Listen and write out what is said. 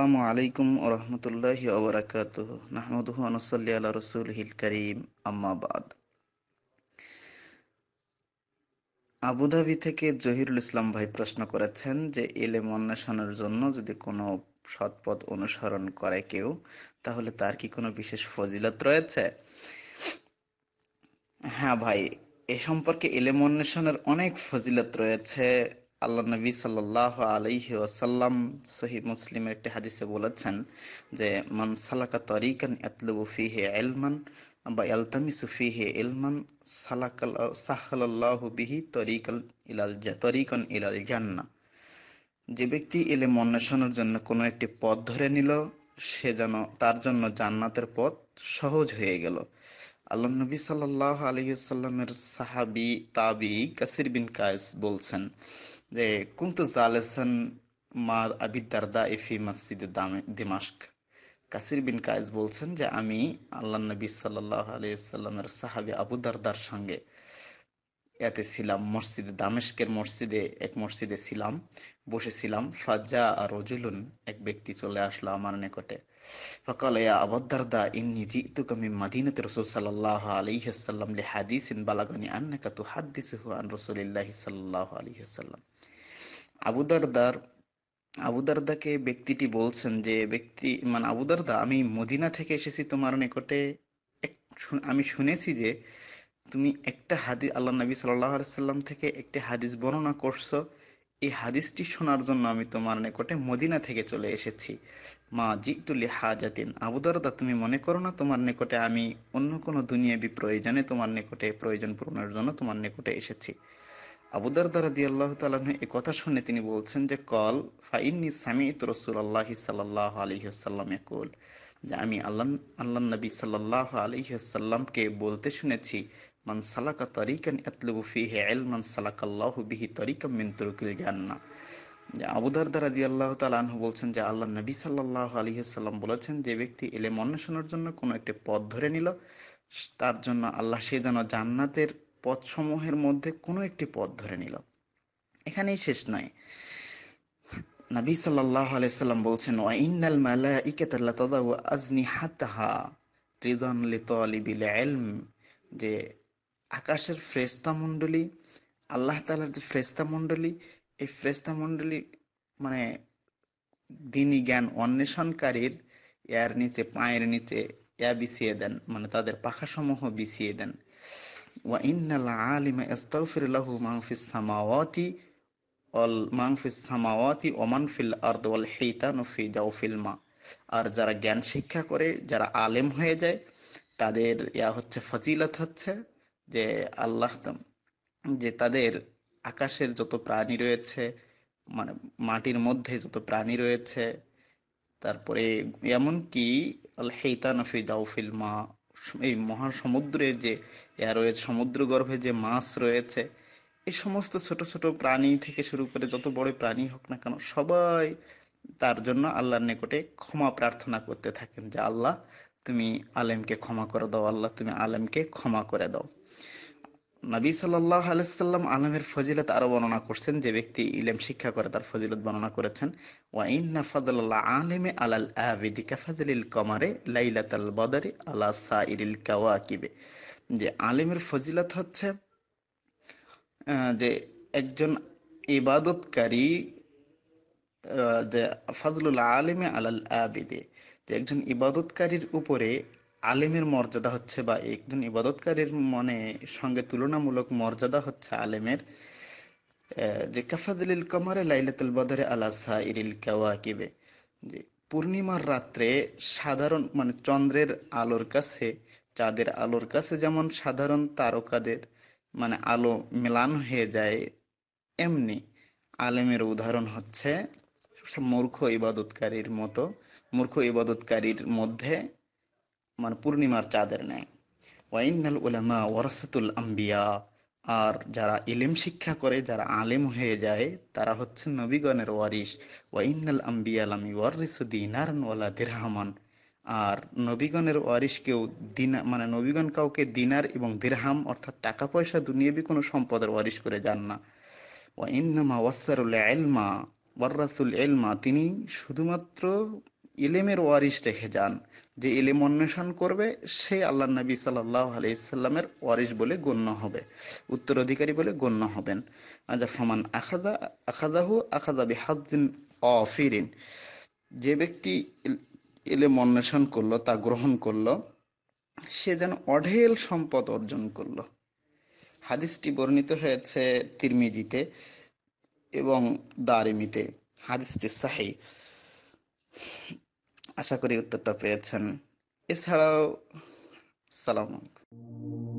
আসসালামু আলাইকুম ওরহমতুল্লাহি ওবরাকাত নাহমদুহু আনসাল্লি আলা রসুলহিল করিম আম্মাবাদ আবুধাবি থেকে জহিরুল ইসলাম ভাই প্রশ্ন করেছেন যে এলেম অন্বেষণের জন্য যদি কোনো সৎপথ অনুসরণ করে কেউ তাহলে তার কি কোনো বিশেষ ফজিলত রয়েছে হ্যাঁ ভাই এ সম্পর্কে এলেম অন্বেষণের অনেক ফজিলত রয়েছে আল্লাহ নবী সাল্লাহ আলহি ওয়াসাল্লাম সহি মুসলিমের একটি হাদিসে বলেছেন যে মান সালাকা তরিকান এতলুবু ফিহে এলমান বা এলতামি সুফিহে এলমান সালাকাল সাহালাল্লাহু বিহি তরিকাল ইলাল তরিকন ইলাল জান্না যে ব্যক্তি এলে অন্বেষণের জন্য কোনো একটি পথ ধরে নিল সে যেন তার জন্য জান্নাতের পথ সহজ হয়ে গেল আল্লাহ নবী সাল্লাহ আলহিসাল্লামের সাহাবি তাবি কাসির বিন কায়েস বলছেন যে কুন্তু জালেসান মা আবিদারদা এফি মসজিদে দামে দিমাস্ক কাসির বিন কায়েস বলছেন যে আমি আল্লাহ নবী সাল্লাহ আলিয়াল্লামের সাহাবি আবু দারদার সঙ্গে এতে ছিলাম মসজিদে দামেস্কের মসজিদে এক মসজিদে ছিলাম বসেছিলাম ফাজা আর রজুলুন এক ব্যক্তি চলে আসলো আমার নিকটে ফকালয়া আবদ্দারদা ইন্নি জিতু কামি মাদিনাত রসুল সাল্লাহ আলিহাসাল্লাম লি হাদিস ইন বালাগানি আন্নাকা তু হাদ্দিস আন রসুলিল্লাহি সাল্লাহ আলিহাসাল্লাম আবুদারদার আবুদারদাকে ব্যক্তিটি বলছেন যে ব্যক্তি মানে আবুদারদা আমি মদিনা থেকে এসেছি তোমার নিকটে এক আমি শুনেছি যে তুমি একটা হাদিস আল্লাহ নবী সাল্লাহ সাল্লাম থেকে একটি হাদিস বর্ণনা করছো এই হাদিসটি শোনার জন্য আমি তোমার নিকটে মদিনা থেকে চলে এসেছি মা জিতুলি হাজাতিন আবুদারদা তুমি মনে করো না তোমার নিকটে আমি অন্য কোনো দুনিয়াবি প্রয়োজনে তোমার নিকটে প্রয়োজন পূরণের জন্য তোমার নিকটে এসেছি দ্বারা দিয়ে আল্লাহ তালাহ এ কথা শুনে তিনি বলছেন যে কল সামি সামিত রসুল আল্লাহি সাল্লাহ আলহিহাসাল্লাম কল যে আমি আল্লাহ আল্লাহ নবী সাল্লাহ আলহিহাসাল্লামকে বলতে শুনেছি মান সালাকা তরিকান এতলুবু ফিহে এল মান সালাকাল্লাহ বিহি তরিকাম মিন তরুকিল জান্না যে দ্বারা দিয়ে আল্লাহ তালাহ বলছেন যে আল্লাহ নবী সাল্লাহ আলহিহাসাল্লাম বলেছেন যে ব্যক্তি এলেম অন্বেষণের জন্য কোনো একটি পথ ধরে নিল তার জন্য আল্লাহ সে যেন জান্নাতের পথসমূহের মধ্যে কোনো একটি পথ ধরে নিল এখানেই শেষ নয় নবী সাল্লাহ আলাইসাল্লাম বলছেন ও ইন্নাল মালা ইকেতাল্লা তদা ও আজনি হাতাহা রিদন লিতলিবিল এলম যে আকাশের ফ্রেস্তা মণ্ডলী আল্লাহ তালার যে ফ্রেস্তা মণ্ডলী এই ফ্রেস্তা মণ্ডলী মানে দিনই জ্ঞান অন্বেষণকারীর এর নিচে পায়ের নিচে ইয়া বিছিয়ে দেন মানে তাদের পাখাসমূহ বিছিয়ে দেন সামাওয়াতি অল সামাওয়াতি আর যারা জ্ঞান শিক্ষা করে যারা আলেম হয়ে যায় তাদের ইয়া হচ্ছে ফজিলত হচ্ছে যে আল্লাহ যে তাদের আকাশের যত প্রাণী রয়েছে মানে মাটির মধ্যে যত প্রাণী রয়েছে তারপরে এমনকি আল হেতানফি দাউফিল মা এই মহাসমুদ্রের যে ইয়া রয়েছে সমুদ্রগর্ভে যে মাছ রয়েছে এই সমস্ত ছোট ছোট প্রাণী থেকে শুরু করে যত বড় প্রাণী হোক না কেন সবাই তার জন্য আল্লাহর নিকটে ক্ষমা প্রার্থনা করতে থাকেন যে আল্লাহ তুমি আলেমকে ক্ষমা করে দাও আল্লাহ তুমি আলেমকে ক্ষমা করে দাও নবী সাল্লাহ আলাইসাল্লাম আলমের ফজিলত আরও বর্ণনা করছেন যে ব্যক্তি ইলেম শিক্ষা করে তার ফজিলত বর্ণনা করেছেন ওয়াইন্না ফাদুল্লাহ আলেমে আলাল আবিদিকা ফাদলিল কমারে লাইলাত আল বদারি আলা সাইরিল কিবে যে আলেমের ফজিলত হচ্ছে যে একজন ইবাদতকারী যে ফাজলুল আলেমে আলাল আবিদে যে একজন ইবাদতকারীর উপরে আলেমের মর্যাদা হচ্ছে বা একজন ইবাদতকারীর মনে সঙ্গে তুলনামূলক মর্যাদা হচ্ছে আলেমের যে কাফাদিল কমারে লাইলাতুল বদরে আলা সাইরিল কাওয়াকিবে যে পূর্ণিমার রাত্রে সাধারণ মানে চন্দ্রের আলোর কাছে চাঁদের আলোর কাছে যেমন সাধারণ তারকাদের মানে আলো মেলান হয়ে যায় এমনি আলেমের উদাহরণ হচ্ছে মূর্খ ইবাদতকারীর মতো মূর্খ ইবাদতকারীর মধ্যে মানে পূর্ণিমার চাঁদের ন্যায় ওয়াইনাল উলামা ওয়ারাসাতুল আম্বিয়া আর যারা ইলিম শিক্ষা করে যারা আলেম হয়ে যায় তারা হচ্ছে নবীগণের ওয়ারিস ওয়াইনাল আম্বিয়া আলামি ওয়ারিসুদ্দিনারন ওয়ালা দিরহামান আর নবীগণের ওয়ারিস কেউ দিনা মানে নবীগণ কাউকে দিনার এবং দিরহাম অর্থাৎ টাকা পয়সা দুনিয়াবি কোনো সম্পদের ওয়ারিস করে যান না ওয়াইনামা ওয়াসারুল এলমা ওয়ার্রাসুল এলমা তিনি শুধুমাত্র ইলেমের ওয়ারিস রেখে যান যে ইলেম অন্বেষণ করবে সে আল্লাহ নবী সাল্লাহ আলাইসাল্লামের ওয়ারিস বলে গণ্য হবে উত্তরাধিকারী বলে গণ্য হবেন আজা আচ্ছা, ফমান আখাদা আখাদাহু আখাদা বিহাদ্দিন অফিরিন যে ব্যক্তি ইলেম অন্বেষণ করলো তা গ্রহণ করলো সে যেন অঢেল সম্পদ অর্জন করলো হাদিসটি বর্ণিত হয়েছে তিরমিজিতে এবং দারিমিতে হাদিসটি সাহি আশা করি উত্তরটা পেয়েছেন এছাড়াও সালাম আলাইকুম